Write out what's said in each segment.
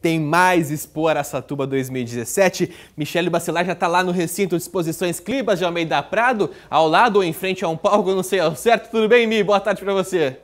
Tem mais Expo Aracatuba 2017. Michele Bacelar já está lá no recinto de exposições Clibas de Almeida Prado, ao lado ou em frente a um palco, não sei ao certo. Tudo bem, Mi? Boa tarde para você.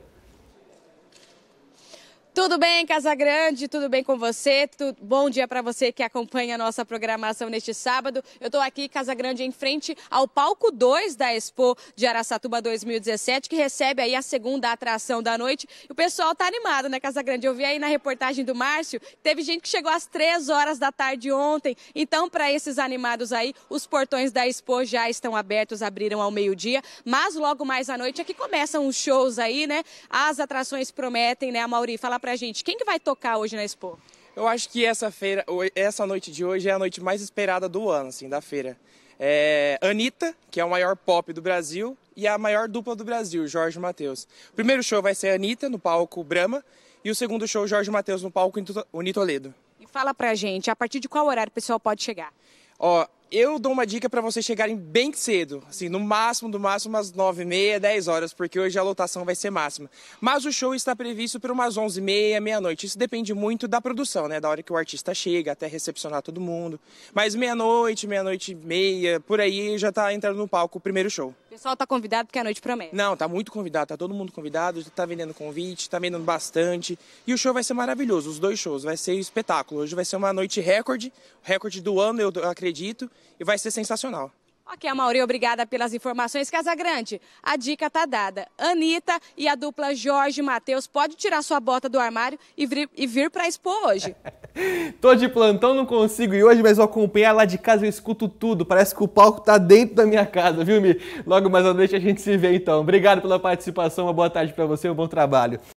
Tudo bem, Casa Grande? Tudo bem com você? Tudo... Bom dia para você que acompanha a nossa programação neste sábado. Eu estou aqui, Casa Grande, em frente ao palco 2 da Expo de Araçatuba 2017, que recebe aí a segunda atração da noite. E o pessoal tá animado, né, Casa Grande? Eu vi aí na reportagem do Márcio, teve gente que chegou às 3 horas da tarde ontem. Então, para esses animados aí, os portões da Expo já estão abertos, abriram ao meio-dia, mas logo mais à noite é que começam os shows aí, né? As atrações prometem, né? A Mauri, fala pra gente. Quem que vai tocar hoje na Expo? Eu acho que essa feira, essa noite de hoje é a noite mais esperada do ano, assim, da feira. É Anitta, que é o maior pop do Brasil, e a maior dupla do Brasil, Jorge Matheus. O primeiro show vai ser Anitta no palco Brahma e o segundo show Jorge Matheus no palco Unitoledo. E fala pra gente, a partir de qual horário o pessoal pode chegar? Ó, eu dou uma dica para vocês chegarem bem cedo, assim, no máximo, no máximo umas 9 e meia, 10 horas, porque hoje a lotação vai ser máxima. Mas o show está previsto para umas 11 e meia, meia-noite. Isso depende muito da produção, né? Da hora que o artista chega, até recepcionar todo mundo. Mas meia-noite, meia-noite e meia, por aí já está entrando no palco o primeiro show pessoal está convidado porque a noite promete. Não, está muito convidado, está todo mundo convidado, está vendendo convite, está vendendo bastante. E o show vai ser maravilhoso, os dois shows, vai ser um espetáculo. Hoje vai ser uma noite recorde, recorde do ano, eu acredito, e vai ser sensacional. Ok, Mauri, obrigada pelas informações. Casa Grande, a dica tá dada. Anitta e a dupla Jorge Matheus pode tirar sua bota do armário e vir, e vir para a Expo hoje. Tô de plantão, não consigo ir hoje, mas vou acompanhar lá de casa, eu escuto tudo. Parece que o palco tá dentro da minha casa, viu, Mi? Logo mais à noite a gente se vê então. Obrigado pela participação, uma boa tarde para você, um bom trabalho.